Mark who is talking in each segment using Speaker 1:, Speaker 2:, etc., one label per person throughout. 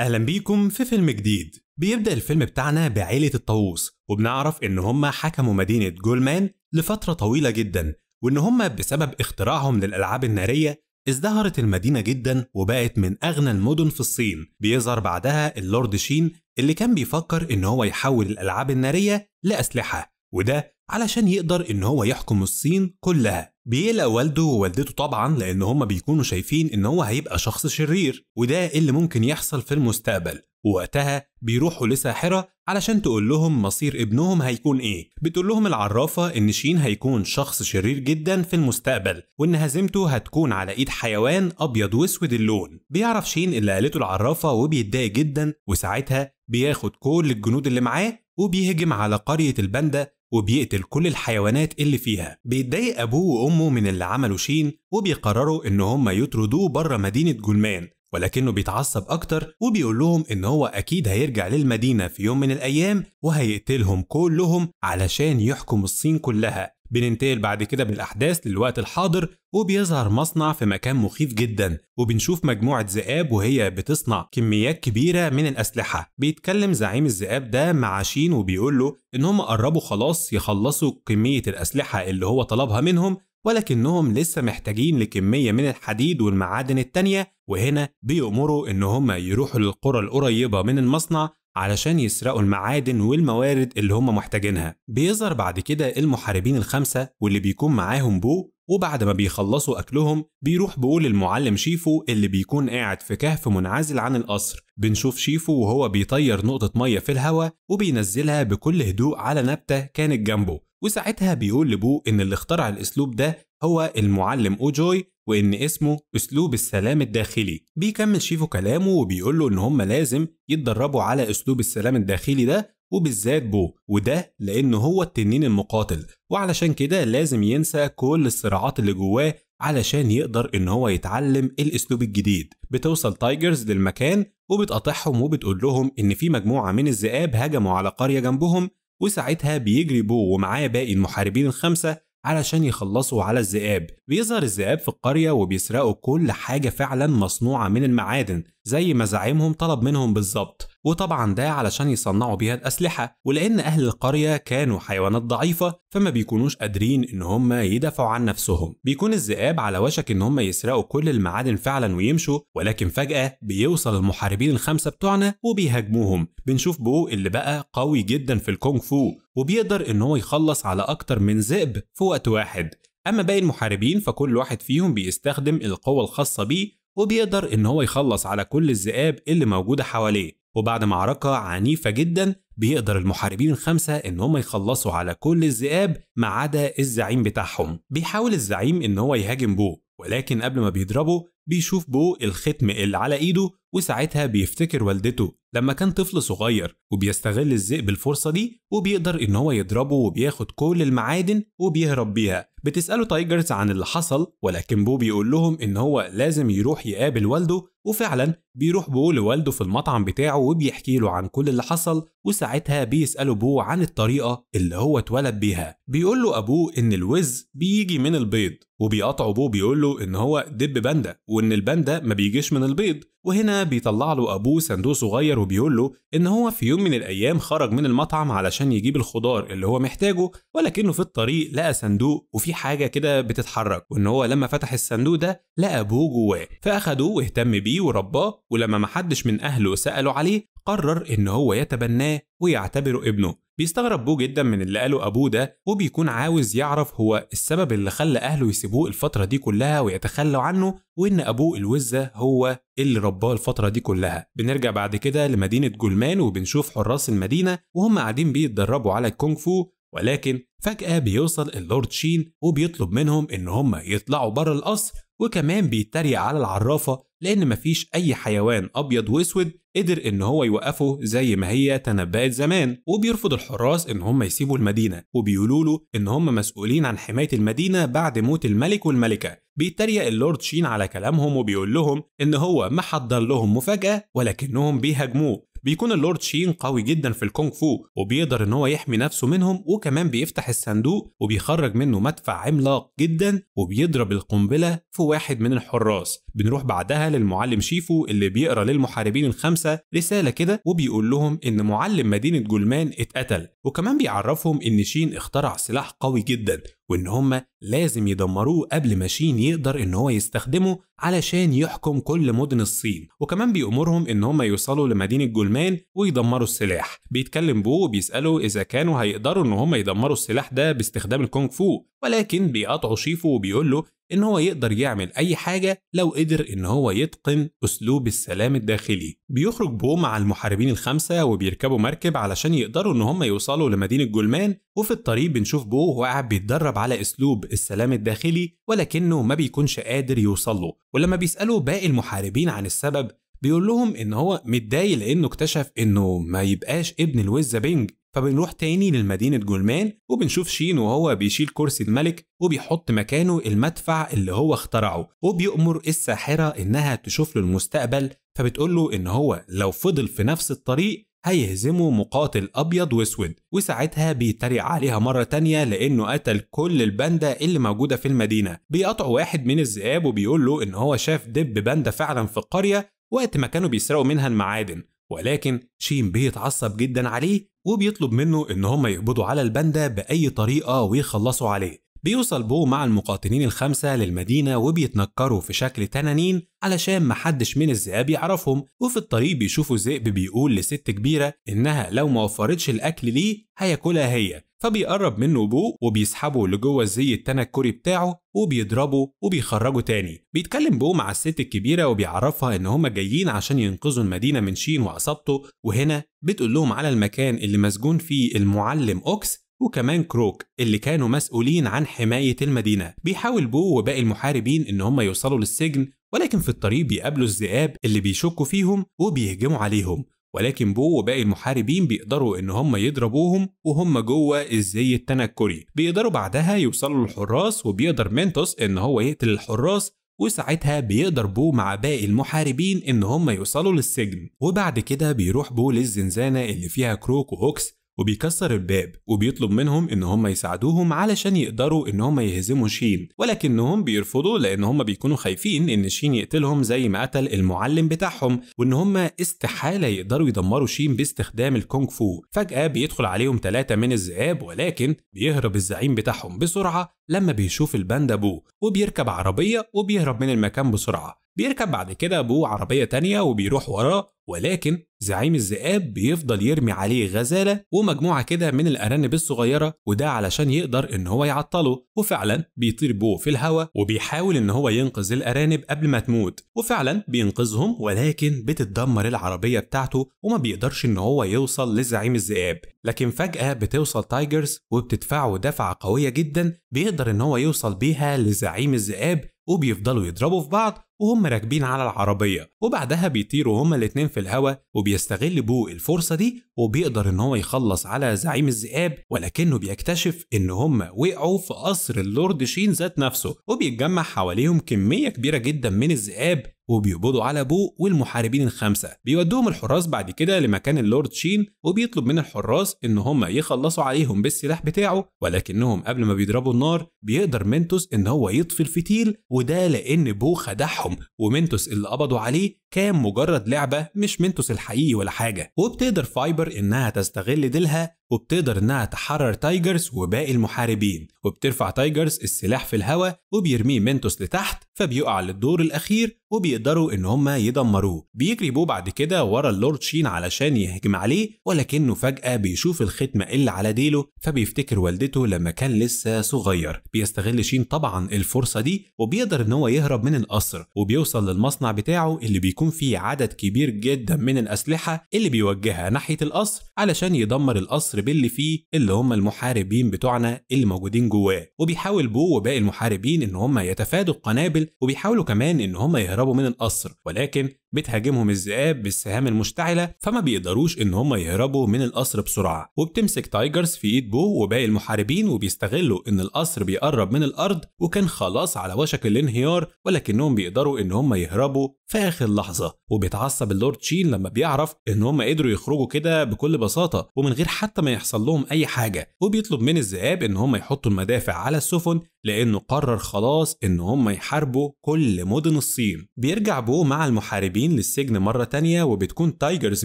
Speaker 1: اهلا بيكم في فيلم جديد بيبدا الفيلم بتاعنا بعيله الطاووس وبنعرف ان هما حكموا مدينه جولمان لفتره طويله جدا وان هما بسبب اختراعهم للالعاب الناريه ازدهرت المدينة جدا وبقت من أغنى المدن في الصين بيظهر بعدها اللورد شين اللي كان بيفكر إن هو يحول الألعاب النارية لأسلحة وده علشان يقدر إن هو يحكم الصين كلها بيقلق والده ووالدته طبعا لأن هما بيكونوا شايفين إن هو هيبقى شخص شرير وده اللي ممكن يحصل في المستقبل ووقتها بيروحوا لساحرة علشان تقول لهم مصير ابنهم هيكون ايه بتقول لهم العرافة ان شين هيكون شخص شرير جدا في المستقبل وان هزيمته هتكون على ايد حيوان ابيض واسود اللون بيعرف شين اللي قالته العرافة وبيتضايق جدا وساعتها بياخد كل الجنود اللي معاه وبيهجم على قرية الباندا وبيقتل كل الحيوانات اللي فيها بيتضايق أبوه وأمه من اللي عملوا شين وبيقرروا إن هم يطردوه بره مدينة جولمان ولكنه بيتعصب أكتر وبيقول لهم إن هو أكيد هيرجع للمدينة في يوم من الأيام وهيقتلهم كلهم علشان يحكم الصين كلها بننتقل بعد كده من الأحداث للوقت الحاضر وبيظهر مصنع في مكان مخيف جدا وبنشوف مجموعة ذئاب وهي بتصنع كميات كبيرة من الأسلحة بيتكلم زعيم الذئاب ده مع شين وبيقول له إن هم قربوا خلاص يخلصوا كمية الأسلحة اللي هو طلبها منهم ولكنهم لسه محتاجين لكمية من الحديد والمعادن التانية وهنا بيأمروا إن هم يروحوا للقرى القريبة من المصنع علشان يسرقوا المعادن والموارد اللي هم محتاجينها بيظهر بعد كده المحاربين الخمسة واللي بيكون معاهم بو وبعد ما بيخلصوا أكلهم بيروح بقول المعلم شيفو اللي بيكون قاعد في كهف منعزل عن القصر بنشوف شيفو وهو بيطير نقطة مية في الهواء وبينزلها بكل هدوء على نبتة كانت جنبه وساعتها بيقول لبو إن اللي اخترع الأسلوب ده هو المعلم أوجوي وإن اسمه أسلوب السلام الداخلي بيكمل شيفو كلامه وبيقول له إن هم لازم يتدربوا على أسلوب السلام الداخلي ده وبالذات بو وده لأنه هو التنين المقاتل وعلشان كده لازم ينسى كل الصراعات اللي جواه علشان يقدر إن هو يتعلم الأسلوب الجديد بتوصل تايجرز للمكان وبتقاطعهم وبتقول لهم إن في مجموعة من الذئاب هجموا على قرية جنبهم وساعتها بيجري بو ومعاه باقي المحاربين الخمسة علشان يخلصوا على الذئاب بيظهر الذئاب في القرية وبيسرقوا كل حاجة فعلا مصنوعة من المعادن زي ما زعيمهم طلب منهم بالظبط وطبعا ده علشان يصنعوا بيها الأسلحة ولأن أهل القرية كانوا حيوانات ضعيفة فما بيكونوش قادرين إن هم يدافعوا عن نفسهم بيكون الذئاب على وشك إن هم يسرقوا كل المعادن فعلا ويمشوا ولكن فجأة بيوصل المحاربين الخمسة بتوعنا وبيهاجموهم بنشوف بو اللي بقى قوي جدا في الكونغ فو وبيقدر إن هو يخلص على أكتر من ذئب في وقت واحد أما باقي المحاربين فكل واحد فيهم بيستخدم القوة الخاصة بيه وبيقدر إن هو يخلص على كل الذئاب اللي موجودة حواليه وبعد معركة عنيفة جدا بيقدر المحاربين الخمسة إن هم يخلصوا على كل الذئاب ما عدا الزعيم بتاعهم بيحاول الزعيم إن هو يهاجم بو ولكن قبل ما بيضربه بيشوف بو الختم اللي على ايده وساعتها بيفتكر والدته لما كان طفل صغير وبيستغل الذئب الفرصة دي وبيقدر إن هو يضربه وبياخد كل المعادن وبيهرب بيها بتسأله تايجرز عن اللي حصل ولكن بو بيقول لهم إن هو لازم يروح يقابل والده وفعلا بيروح بو لوالده في المطعم بتاعه وبيحكي له عن كل اللي حصل وساعتها بيسأله بو عن الطريقة اللي هو اتولد بيها بيقول له أبوه إن الوز بيجي من البيض وبيقطعه بو بيقول له إن هو دب باندا وإن الباندا ما بيجيش من البيض وهنا بيطلع له أبوه صندوق صغير وبيقول له إن هو في يوم من الأيام خرج من المطعم علشان يجيب الخضار اللي هو محتاجه ولكنه في الطريق لقى صندوق وفي حاجة كده بتتحرك وإن هو لما فتح الصندوق ده لقى أبوه جواه فأخده واهتم بيه ورباه ولما محدش من أهله سأله عليه قرر إن هو يتبناه ويعتبره ابنه بيستغرب بو جدا من اللي قاله ابوه ده وبيكون عاوز يعرف هو السبب اللي خلى اهله يسيبوه الفتره دي كلها ويتخلوا عنه وان ابوه الوزه هو اللي رباه الفتره دي كلها بنرجع بعد كده لمدينه جولمان وبنشوف حراس المدينه وهم قاعدين بيتدربوا على الكونغ فو ولكن فجأة بيوصل اللورد شين وبيطلب منهم إن هم يطلعوا بره القصر وكمان بيتريق على العرافة لأن مفيش أي حيوان أبيض وأسود قدر إن هو يوقفه زي ما هي تنبأت زمان وبيرفض الحراس إن هم يسيبوا المدينة وبيقولوا له إن هم مسؤولين عن حماية المدينة بعد موت الملك والملكة بيتريق اللورد شين على كلامهم وبيقول لهم إن هو ما حضر لهم مفاجأة ولكنهم بيهاجموه بيكون اللورد شين قوي جدا في الكونغ فو وبيقدر ان هو يحمي نفسه منهم وكمان بيفتح الصندوق وبيخرج منه مدفع عملاق جدا وبيضرب القنبله في واحد من الحراس بنروح بعدها للمعلم شيفو اللي بيقرا للمحاربين الخمسه رساله كده وبيقول لهم ان معلم مدينه جولمان اتقتل وكمان بيعرفهم ان شين اخترع سلاح قوي جدا وإن هما لازم يدمروه قبل ما شين يقدر إن هو يستخدمه علشان يحكم كل مدن الصين وكمان بيأمرهم إن هما يوصلوا لمدينة جولمان ويدمروا السلاح بيتكلم بو وبيسأله إذا كانوا هيقدروا إن هما يدمروا السلاح ده باستخدام الكونغ فو ولكن بيقطعوا شيفو وبيقول له ان هو يقدر يعمل اي حاجه لو قدر ان هو يتقن اسلوب السلام الداخلي بيخرج بو مع المحاربين الخمسه وبيركبوا مركب علشان يقدروا ان هم يوصلوا لمدينه جولمان وفي الطريق بنشوف بو وهو قاعد بيتدرب على اسلوب السلام الداخلي ولكنه ما بيكونش قادر يوصل له ولما بيسالوا باقي المحاربين عن السبب بيقول لهم ان هو متضايق لانه اكتشف انه ما يبقاش ابن الوزة بينج فبنروح تاني لمدينة جولمان وبنشوف شين وهو بيشيل كرسي الملك وبيحط مكانه المدفع اللي هو اخترعه وبيأمر الساحرة إنها تشوف له المستقبل فبتقول له إن هو لو فضل في نفس الطريق هيهزمه مقاتل أبيض وأسود وساعتها بيتريق عليها مرة تانية لأنه قتل كل الباندا اللي موجودة في المدينة بيقطع واحد من الذئاب وبيقول له إن هو شاف دب باندا فعلا في القرية وقت ما كانوا بيسرقوا منها المعادن ولكن شين بيتعصب جدا عليه وبيطلب منه ان هم يقبضوا على الباندا باي طريقه ويخلصوا عليه بيوصل بو مع المقاتلين الخمسة للمدينة وبيتنكروا في شكل تنانين علشان محدش من الذئاب يعرفهم وفي الطريق بيشوفوا ذئب بيقول لست كبيرة إنها لو ما وفرتش الأكل ليه هياكلها هي فبيقرب منه بو وبيسحبه لجوه الزي التنكري بتاعه وبيضربه وبيخرجه تاني بيتكلم بو مع الست الكبيره وبيعرفها ان هما جايين عشان ينقذوا المدينه من شين وعصابته وهنا بتقول لهم على المكان اللي مسجون فيه المعلم اوكس وكمان كروك اللي كانوا مسؤولين عن حماية المدينة بيحاول بو وباقي المحاربين إن هم يوصلوا للسجن ولكن في الطريق بيقابلوا الذئاب اللي بيشكوا فيهم وبيهجموا عليهم ولكن بو وباقي المحاربين بيقدروا ان هم يضربوهم وهم جوه الزي التنكري بيقدروا بعدها يوصلوا للحراس وبيقدر مينتوس ان هو يقتل الحراس وساعتها بيقدر بو مع باقي المحاربين ان هم يوصلوا للسجن وبعد كده بيروح بو للزنزانه اللي فيها كروك وهوكس وبيكسر الباب وبيطلب منهم ان هم يساعدوهم علشان يقدروا ان هم يهزموا شين ولكنهم بيرفضوا لان هم بيكونوا خايفين ان شين يقتلهم زي ما قتل المعلم بتاعهم وان هم استحاله يقدروا يدمروا شين باستخدام الكونغ فو فجاه بيدخل عليهم ثلاثه من الذئاب ولكن بيهرب الزعيم بتاعهم بسرعه لما بيشوف الباندا بو وبيركب عربيه وبيهرب من المكان بسرعه بيركب بعد كده أبوه عربية تانية وبيروح وراه ولكن زعيم الذئاب بيفضل يرمي عليه غزالة ومجموعة كده من الأرانب الصغيرة وده علشان يقدر إن هو يعطله وفعلا بيطير بو في الهواء وبيحاول إن هو ينقذ الأرانب قبل ما تموت وفعلا بينقذهم ولكن بتتدمر العربية بتاعته وما بيقدرش إن هو يوصل لزعيم الذئاب لكن فجأة بتوصل تايجرز وبتدفعه دفعة قوية جدا بيقدر إن هو يوصل بيها لزعيم الذئاب وبيفضلوا يضربوا في بعض وهم راكبين على العربية وبعدها بيطيروا هما الاتنين في الهوا وبيستغل بو الفرصة دي وبيقدر ان هو يخلص على زعيم الذئاب ولكنه بيكتشف ان هما وقعوا في قصر اللورد شين ذات نفسه وبيتجمع حواليهم كمية كبيرة جدا من الذئاب وبيقبضوا على بو والمحاربين الخمسة بيودوهم الحراس بعد كده لمكان اللورد شين وبيطلب من الحراس ان هم يخلصوا عليهم بالسلاح بتاعه ولكنهم قبل ما بيضربوا النار بيقدر منتوس ان هو يطفي الفتيل وده لان بو خدعهم ومنتوس اللي قبضوا عليه كان مجرد لعبة مش منتوس الحقيقي ولا حاجة وبتقدر فايبر إنها تستغل ديلها وبتقدر إنها تحرر تايجرز وباقي المحاربين وبترفع تايجرز السلاح في الهوا وبيرميه منتوس لتحت فبيقع للدور الأخير وبيقدروا إن هما يدمروه بيجري بو بعد كده ورا اللورد شين علشان يهجم عليه ولكنه فجأة بيشوف الختمة اللي على ديله فبيفتكر والدته لما كان لسه صغير بيستغل شين طبعا الفرصة دي وبيقدر إن هو يهرب من القصر وبيوصل للمصنع بتاعه اللي بيكون بيكون في عدد كبير جدا من الأسلحة اللي بيوجهها ناحية القصر علشان يدمر القصر باللي فيه اللي هم المحاربين بتوعنا اللي موجودين جواه وبيحاول بو وباقي المحاربين إن هم يتفادوا القنابل وبيحاولوا كمان إن هم يهربوا من القصر ولكن بتهاجمهم الذئاب بالسهام المشتعلة فما بيقدروش إن هم يهربوا من القصر بسرعة وبتمسك تايجرز في إيد بو وباقي المحاربين وبيستغلوا إن القصر بيقرب من الأرض وكان خلاص على وشك الانهيار ولكنهم بيقدروا إن هم يهربوا في آخر لحظة اللحظه وبيتعصب اللورد شين لما بيعرف ان هم قدروا يخرجوا كده بكل بساطه ومن غير حتى ما يحصل لهم اي حاجه وبيطلب من الذئاب ان هم يحطوا المدافع على السفن لانه قرر خلاص ان هم يحاربوا كل مدن الصين بيرجع بو مع المحاربين للسجن مره تانية وبتكون تايجرز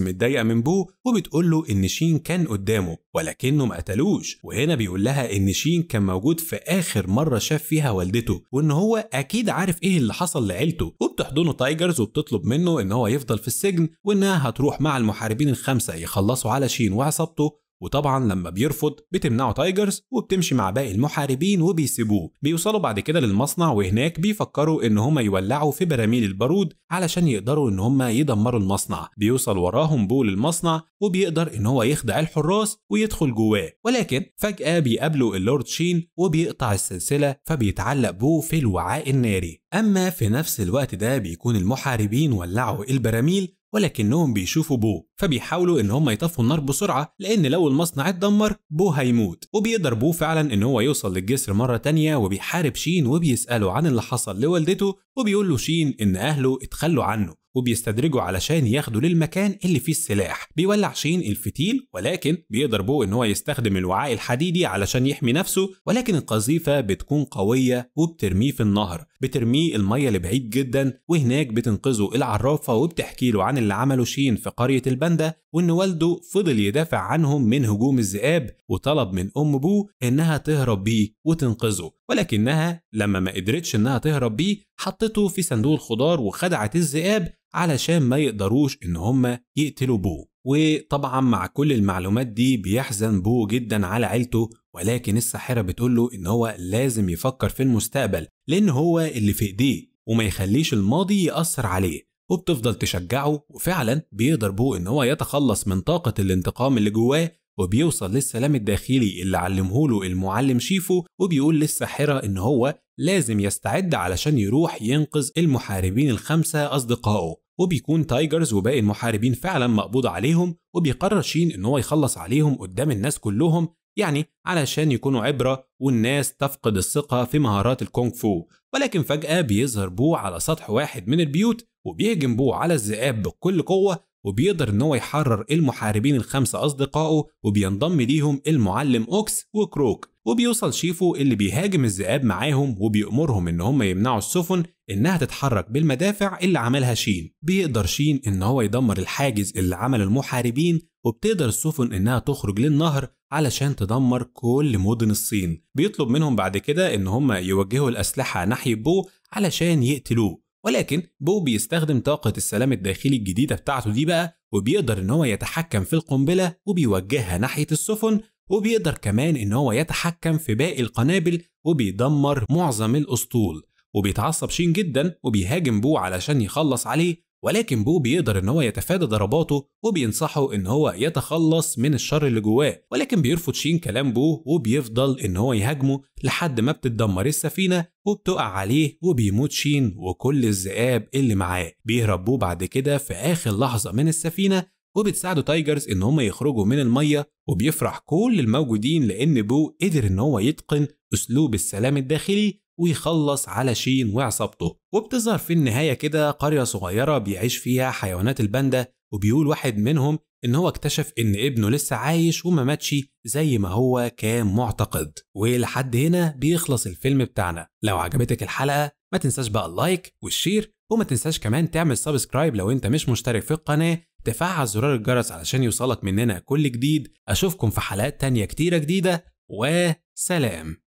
Speaker 1: متضايقه من بو وبتقول له ان شين كان قدامه ولكنه ما قتلوش وهنا بيقول لها ان شين كان موجود في اخر مره شاف فيها والدته وان هو اكيد عارف ايه اللي حصل لعيلته وبتحضنه تايجرز وبتطلب منه منه ان هو يفضل في السجن وانها هتروح مع المحاربين الخمسه يخلصوا على شين وعصابته وطبعا لما بيرفض بتمنعه تايجرز وبتمشي مع باقي المحاربين وبيسيبوه بيوصلوا بعد كده للمصنع وهناك بيفكروا ان هما يولعوا في براميل البارود علشان يقدروا ان هما يدمروا المصنع بيوصل وراهم بول المصنع وبيقدر ان هو يخدع الحراس ويدخل جواه ولكن فجاه بيقابلوا اللورد شين وبيقطع السلسله فبيتعلق بو في الوعاء الناري اما في نفس الوقت ده بيكون المحاربين ولعوا البراميل ولكنهم بيشوفوا بو فبيحاولوا ان هم يطفوا النار بسرعه لان لو المصنع اتدمر بو هيموت وبيقدر بو فعلا ان هو يوصل للجسر مره تانية وبيحارب شين وبيساله عن اللي حصل لوالدته وبيقول له شين إن أهله اتخلوا عنه وبيستدرجوا علشان ياخدوا للمكان اللي فيه السلاح بيولع شين الفتيل ولكن بيقدر بو ان هو يستخدم الوعاء الحديدي علشان يحمي نفسه ولكن القذيفه بتكون قويه وبترميه في النهر بترميه الميه لبعيد جدا وهناك بتنقذه العرافه وبتحكي له عن اللي عمله شين في قريه الباندا وان والده فضل يدافع عنهم من هجوم الذئاب وطلب من ام بو انها تهرب بيه وتنقذه ولكنها لما ما قدرتش انها تهرب بيه حطته في صندوق الخضار وخدعت الذئاب علشان ما يقدروش ان هم يقتلوا بو وطبعا مع كل المعلومات دي بيحزن بو جدا على عيلته ولكن الساحره بتقول له ان هو لازم يفكر في المستقبل لان هو اللي في ايديه وما يخليش الماضي ياثر عليه وبتفضل تشجعه وفعلا بيقدر بو ان هو يتخلص من طاقه الانتقام اللي جواه وبيوصل للسلام الداخلي اللي علمهوله المعلم شيفو وبيقول للساحرة إن هو لازم يستعد علشان يروح ينقذ المحاربين الخمسة أصدقائه وبيكون تايجرز وباقي المحاربين فعلا مقبوض عليهم وبيقرر شين إن هو يخلص عليهم قدام الناس كلهم يعني علشان يكونوا عبرة والناس تفقد الثقة في مهارات الكونغ فو ولكن فجأة بيظهر بو على سطح واحد من البيوت وبيهجم بو على الذئاب بكل قوة وبيقدر إن هو يحرر المحاربين الخمسة أصدقائه وبينضم ليهم المعلم أوكس وكروك وبيوصل شيفو اللي بيهاجم الذئاب معاهم وبيأمرهم إن هم يمنعوا السفن إنها تتحرك بالمدافع اللي عملها شين بيقدر شين إن هو يدمر الحاجز اللي عمله المحاربين وبتقدر السفن إنها تخرج للنهر علشان تدمر كل مدن الصين بيطلب منهم بعد كده إن هم يوجهوا الأسلحة ناحية بو علشان يقتلوه ولكن بو بيستخدم طاقة السلام الداخلي الجديدة بتاعته دي بقى وبيقدر إن هو يتحكم في القنبلة وبيوجهها ناحية السفن وبيقدر كمان إن هو يتحكم في باقي القنابل وبيدمر معظم الأسطول وبيتعصب شين جدا وبيهاجم بو علشان يخلص عليه ولكن بو بيقدر ان هو يتفادى ضرباته وبينصحه ان هو يتخلص من الشر اللي جواه ولكن بيرفض شين كلام بو وبيفضل ان هو يهاجمه لحد ما بتتدمر السفينه وبتقع عليه وبيموت شين وكل الذئاب اللي معاه بيهرب بو بعد كده في اخر لحظه من السفينه وبتساعده تايجرز ان هم يخرجوا من الميه وبيفرح كل الموجودين لان بو قدر ان هو يتقن اسلوب السلام الداخلي ويخلص على شين وعصابته وبتظهر في النهاية كده قرية صغيرة بيعيش فيها حيوانات الباندا وبيقول واحد منهم إن هو اكتشف إن ابنه لسه عايش وما ماتش زي ما هو كان معتقد ولحد هنا بيخلص الفيلم بتاعنا لو عجبتك الحلقة ما تنساش بقى اللايك والشير وما تنساش كمان تعمل سبسكرايب لو انت مش مشترك في القناة تفعل زرار الجرس علشان يوصلك مننا كل جديد أشوفكم في حلقات تانية كتيرة جديدة وسلام